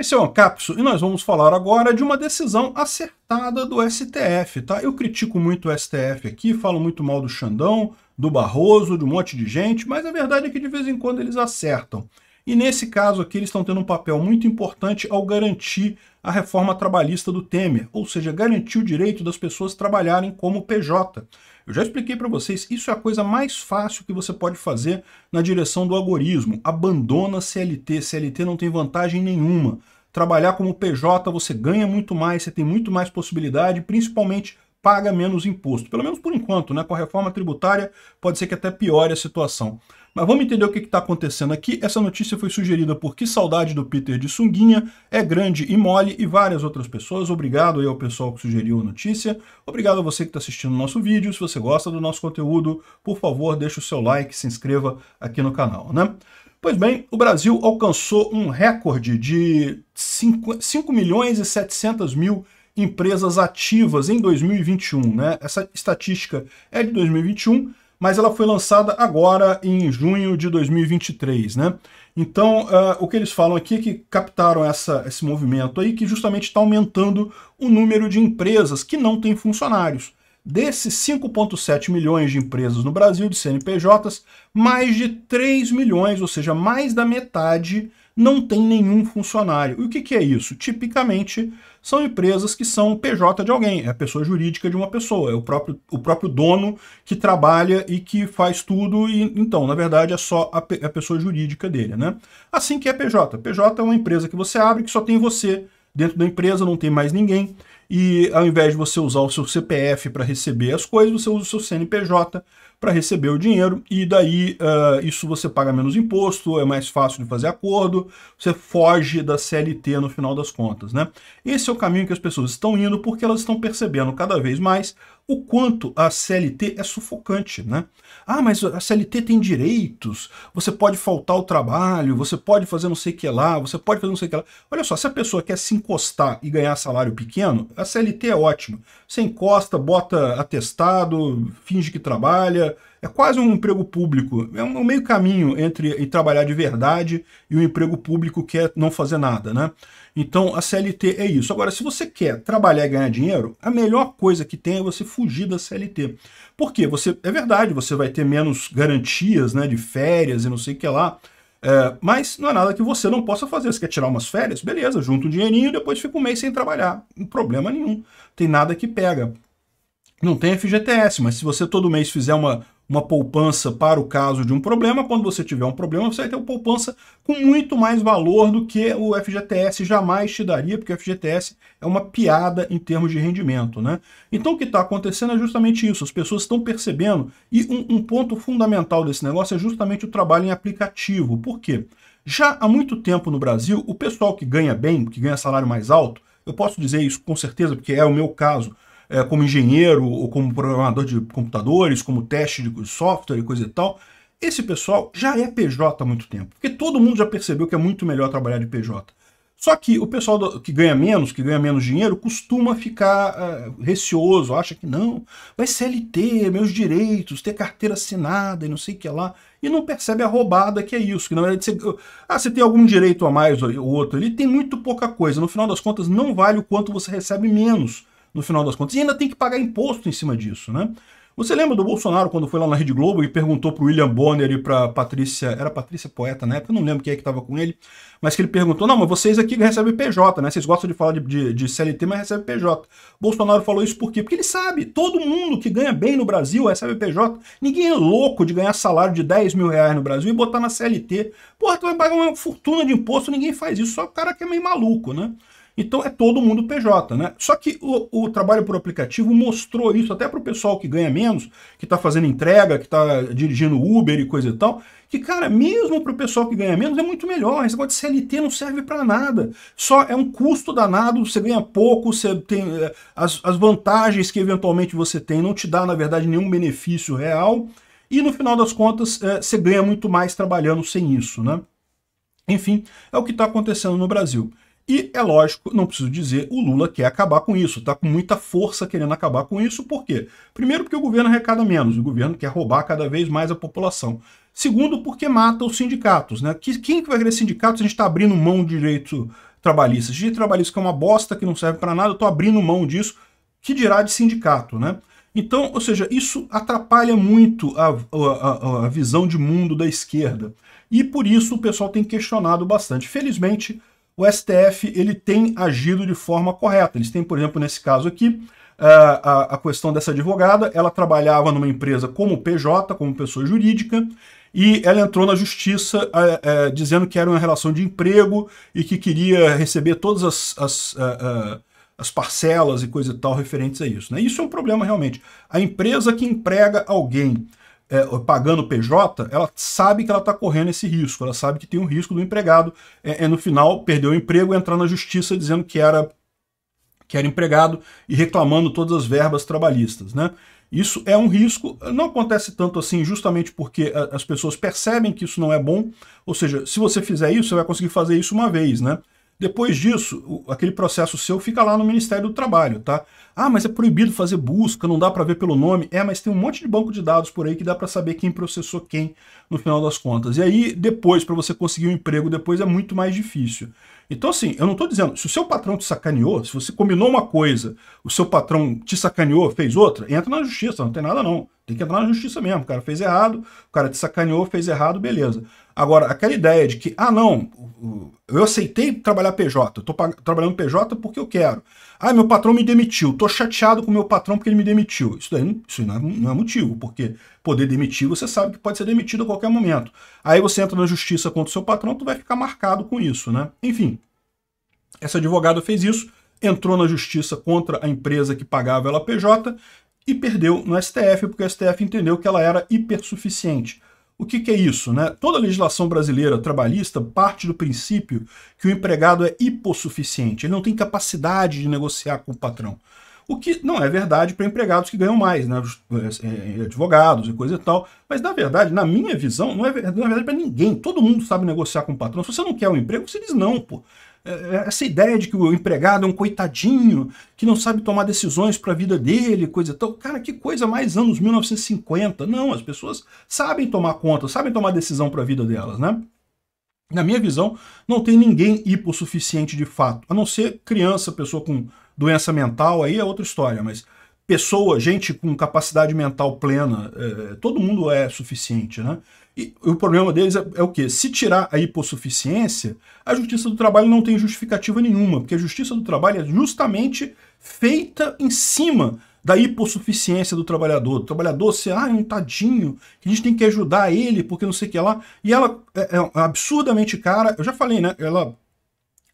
Esse é o Ancapso e nós vamos falar agora de uma decisão acertada do STF, tá? Eu critico muito o STF aqui, falo muito mal do Xandão, do Barroso, de um monte de gente, mas a verdade é que de vez em quando eles acertam. E nesse caso aqui, eles estão tendo um papel muito importante ao garantir a reforma trabalhista do Temer, ou seja, garantir o direito das pessoas trabalharem como PJ. Eu já expliquei para vocês, isso é a coisa mais fácil que você pode fazer na direção do algoritmo. Abandona CLT, CLT não tem vantagem nenhuma. Trabalhar como PJ você ganha muito mais, você tem muito mais possibilidade, principalmente paga menos imposto, pelo menos por enquanto, né? Com a reforma tributária pode ser que até piore a situação. Mas vamos entender o que está acontecendo aqui. Essa notícia foi sugerida por Que Saudade do Peter de Sunguinha, É Grande e Mole e várias outras pessoas. Obrigado aí ao pessoal que sugeriu a notícia. Obrigado a você que está assistindo o nosso vídeo. Se você gosta do nosso conteúdo, por favor, deixe o seu like, se inscreva aqui no canal, né? Pois bem, o Brasil alcançou um recorde de 5 milhões e 700 mil empresas ativas em 2021. Né? Essa estatística é de 2021, mas ela foi lançada agora em junho de 2023. Né? Então, uh, o que eles falam aqui é que captaram essa, esse movimento aí, que justamente está aumentando o número de empresas que não têm funcionários. Desses 5,7 milhões de empresas no Brasil, de CNPJs, mais de 3 milhões, ou seja, mais da metade, não tem nenhum funcionário. E o que, que é isso? Tipicamente são empresas que são PJ de alguém, é a pessoa jurídica de uma pessoa, é o próprio, o próprio dono que trabalha e que faz tudo, e então, na verdade, é só a, a pessoa jurídica dele, né? Assim que é PJ. PJ é uma empresa que você abre que só tem você dentro da empresa, não tem mais ninguém e ao invés de você usar o seu CPF para receber as coisas, você usa o seu CNPJ para receber o dinheiro e daí uh, isso você paga menos imposto, é mais fácil de fazer acordo, você foge da CLT no final das contas, né? Esse é o caminho que as pessoas estão indo porque elas estão percebendo cada vez mais o quanto a CLT é sufocante, né? Ah, mas a CLT tem direitos, você pode faltar o trabalho, você pode fazer não sei o que lá, você pode fazer não sei o que lá. Olha só, se a pessoa quer se encostar e ganhar salário pequeno, a CLT é ótima. Você encosta, bota atestado, finge que trabalha. É quase um emprego público. É um meio caminho entre trabalhar de verdade e o um emprego público que é não fazer nada, né? Então a CLT é isso. Agora, se você quer trabalhar e ganhar dinheiro, a melhor coisa que tem é você fugir da CLT. Por quê? Você, é verdade, você vai ter menos garantias né, de férias e não sei o que lá é, mas não é nada que você não possa fazer. Você quer tirar umas férias? Beleza, junta um dinheirinho e depois fica um mês sem trabalhar. Não problema nenhum. Tem nada que pega. Não tem FGTS, mas se você todo mês fizer uma, uma poupança para o caso de um problema. Quando você tiver um problema, você vai ter uma poupança com muito mais valor do que o FGTS jamais te daria, porque o FGTS é uma piada em termos de rendimento. Né? Então o que está acontecendo é justamente isso. As pessoas estão percebendo, e um, um ponto fundamental desse negócio é justamente o trabalho em aplicativo. Por quê? Já há muito tempo no Brasil, o pessoal que ganha bem, que ganha salário mais alto, eu posso dizer isso com certeza, porque é o meu caso, é, como engenheiro ou como programador de computadores, como teste de software e coisa e tal, esse pessoal já é PJ há muito tempo. Porque todo mundo já percebeu que é muito melhor trabalhar de PJ. Só que o pessoal do, que ganha menos, que ganha menos dinheiro, costuma ficar uh, receoso, acha que não, vai CLT, meus direitos, ter carteira assinada e não sei o que lá, e não percebe a roubada que é isso, que na verdade você, ah, você tem algum direito a mais ou outro, ele tem muito pouca coisa, no final das contas não vale o quanto você recebe menos, no final das contas. E ainda tem que pagar imposto em cima disso, né? Você lembra do Bolsonaro quando foi lá na Rede Globo e perguntou para o William Bonner e para Patrícia, era Patrícia Poeta na época, eu não lembro quem é que estava com ele, mas que ele perguntou, não, mas vocês aqui recebem PJ, né? Vocês gostam de falar de, de, de CLT, mas recebem PJ. Bolsonaro falou isso por quê? Porque ele sabe, todo mundo que ganha bem no Brasil recebe PJ. Ninguém é louco de ganhar salário de 10 mil reais no Brasil e botar na CLT. Porra, tu vai pagar uma fortuna de imposto, ninguém faz isso, só o cara que é meio maluco, né? Então é todo mundo PJ, né? Só que o, o trabalho por aplicativo mostrou isso até para o pessoal que ganha menos, que está fazendo entrega, que está dirigindo Uber e coisa e tal, que, cara, mesmo para o pessoal que ganha menos é muito melhor. Esse negócio de CLT não serve para nada. Só é um custo danado, você ganha pouco, você tem eh, as, as vantagens que eventualmente você tem não te dá, na verdade, nenhum benefício real. E no final das contas, é, você ganha muito mais trabalhando sem isso, né? Enfim, é o que está acontecendo no Brasil. E, é lógico, não preciso dizer, o Lula quer acabar com isso, está com muita força querendo acabar com isso, por quê? Primeiro, porque o governo arrecada menos, o governo quer roubar cada vez mais a população. Segundo, porque mata os sindicatos. Né? Quem que vai querer sindicatos? A gente está abrindo mão de direito trabalhista. Direito trabalhista que é uma bosta, que não serve para nada, eu estou abrindo mão disso. Que dirá de sindicato, né? Então, ou seja, isso atrapalha muito a, a, a visão de mundo da esquerda. E por isso o pessoal tem questionado bastante. Felizmente, o STF ele tem agido de forma correta. Eles têm, por exemplo, nesse caso aqui, eh, a, questão dessa advogada, ela trabalhava numa empresa como PJ, como pessoa jurídica, e ela entrou na justiça é, é, dizendo que era uma relação de emprego e que queria receber todas as, as, a, a, as, parcelas e coisa e tal referentes a isso. Né? Isso é um problema realmente. A empresa que emprega alguém é, pagando PJ, ela sabe que ela está correndo esse risco, ela sabe que tem um risco do empregado, é, é no final perder o emprego, entrar na justiça dizendo que era, que era empregado e reclamando todas as verbas trabalhistas. Né? Isso é um risco, não acontece tanto assim justamente porque é, as pessoas percebem que isso não é bom, ou seja, se você fizer isso, você vai conseguir fazer isso uma vez, né? Depois disso, aquele processo seu fica lá no Ministério do Trabalho, tá? Ah, mas é proibido fazer busca, não dá para ver pelo nome. É, mas tem um monte de banco de dados por aí que dá para saber quem processou quem no final das contas. E aí, depois, para você conseguir um emprego depois é muito mais difícil. Então, assim, eu não estou dizendo, se o seu patrão te sacaneou, se você combinou uma coisa, o seu patrão te sacaneou, fez outra, entra na justiça, não tem nada não. Tem que entrar na justiça mesmo. O cara fez errado, o cara te sacaneou, fez errado, beleza. Agora, aquela ideia de que, ah, não, eu aceitei trabalhar PJ, estou trabalhando PJ porque eu quero. Ah, meu patrão me demitiu, estou chateado com meu patrão porque ele me demitiu. Isso, daí, isso não, é, não é motivo, porque poder demitir, você sabe que pode ser demitido a qualquer momento. Aí você entra na justiça contra o seu patrão, tu vai ficar marcado com isso, né? Enfim, essa advogada fez isso, entrou na justiça contra a empresa que pagava ela PJ e perdeu no STF, porque o STF entendeu que ela era hipersuficiente. O que, que, é isso? Né? Toda a legislação brasileira trabalhista parte do princípio que o empregado é hipossuficiente, ele não tem capacidade de negociar com o patrão. O que não é verdade para empregados que ganham mais, né? Eh, eh, advogados e coisa e tal. Mas, na verdade, na minha visão, é não é verdade para ninguém. Todo mundo sabe negociar com o patrão. Se você não quer um emprego, você diz não, pô. É, é, essa ideia de que o empregado é um coitadinho, que não sabe tomar decisões para a vida dele, coisa tal. Cara, que coisa mais anos 1950. Não, as pessoas sabem tomar conta, sabem tomar decisão para a vida delas, né? Na minha visão, não tem ninguém hipossuficiente de fato, a não ser criança, pessoa com doença mental, aí é outra história, mas pessoa, gente com capacidade mental plena, é, é todo mundo é suficiente, né? E o problema deles é, é, o quê? Se tirar a hipossuficiência, a Justiça do Trabalho não tem justificativa nenhuma, porque a Justiça do Trabalho é justamente feita em cima da hipossuficiência do trabalhador. O trabalhador se ah, é um tadinho, que a gente tem que ajudar ele, porque não sei o que lá. E ela é, é absurdamente cara, eu já falei, né? Ela,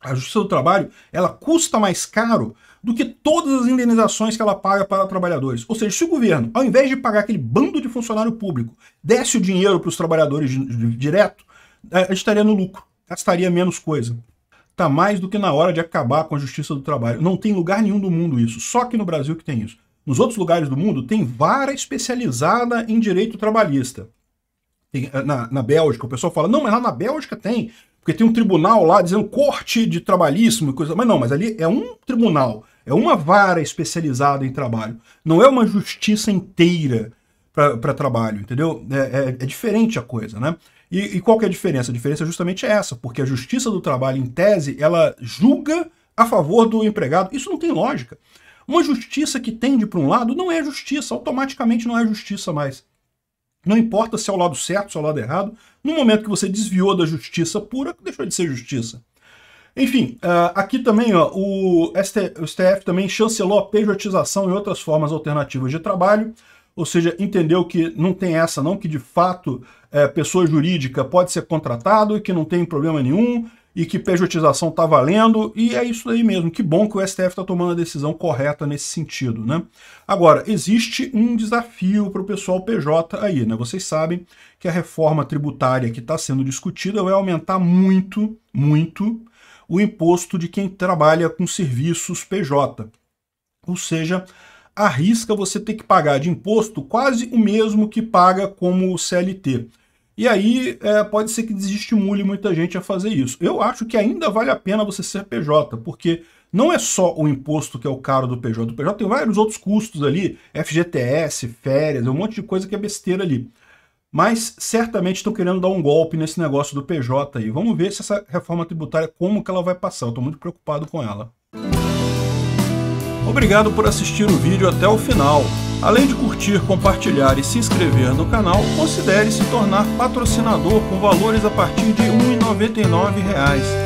a Justiça do Trabalho, ela custa mais caro do que todas as indenizações que ela paga para trabalhadores. Ou seja, se o governo, ao invés de pagar aquele bando de funcionário público, desse o dinheiro para os trabalhadores direto, é, a gente estaria no lucro, gastaria menos coisa. Está mais do que na hora de acabar com a justiça do trabalho. Não tem lugar nenhum do mundo isso, só que no Brasil que tem isso. Nos outros lugares do mundo tem vara especializada em direito trabalhista. É, na, na Bélgica, o pessoal fala, não, mas lá na Bélgica tem, porque tem um tribunal lá dizendo corte de trabalhismo e coisa. Mas não, mas ali é um tribunal é uma vara especializada em trabalho. Não é uma justiça inteira para trabalho, entendeu? É, é, é, diferente a coisa, né? E, e qual que é a diferença? A diferença é justamente essa, porque a justiça do trabalho, em tese, ela julga a favor do empregado. Isso não tem lógica. Uma justiça que tende para um lado não é justiça, automaticamente não é justiça mais. Não importa se é o lado certo, se é o lado errado, no momento que você desviou da justiça pura, deixou de ser justiça. Enfim, ah, aqui também ó, o STF também chancelou a pejotização e outras formas alternativas de trabalho, ou seja, entendeu que não tem essa não, que de fato é, pessoa jurídica pode ser contratado e que não tem problema nenhum e que pejotização está valendo, e é isso aí mesmo. Que bom que o STF está tomando a decisão correta nesse sentido, né? Agora, existe um desafio para o pessoal PJ aí, né? Vocês sabem que a reforma tributária que está sendo discutida vai aumentar muito, muito, o imposto de quem trabalha com serviços PJ. Ou seja, arrisca você ter que pagar de imposto quase o mesmo que paga como CLT. E aí é, pode ser que desestimule muita gente a fazer isso. Eu acho que ainda vale a pena você ser PJ, porque não é só o imposto que é o caro do PJ. O PJ tem vários outros custos ali, FGTS, férias, um monte de coisa que é besteira ali mas certamente estão querendo dar um golpe nesse negócio do PJ aí. Vamos ver se essa reforma tributária, como que ela vai passar. Eu estou muito preocupado com ela. Obrigado por assistir o vídeo até o final. Além de curtir, compartilhar e se inscrever no canal, considere se tornar patrocinador com valores a partir de R$ 1,99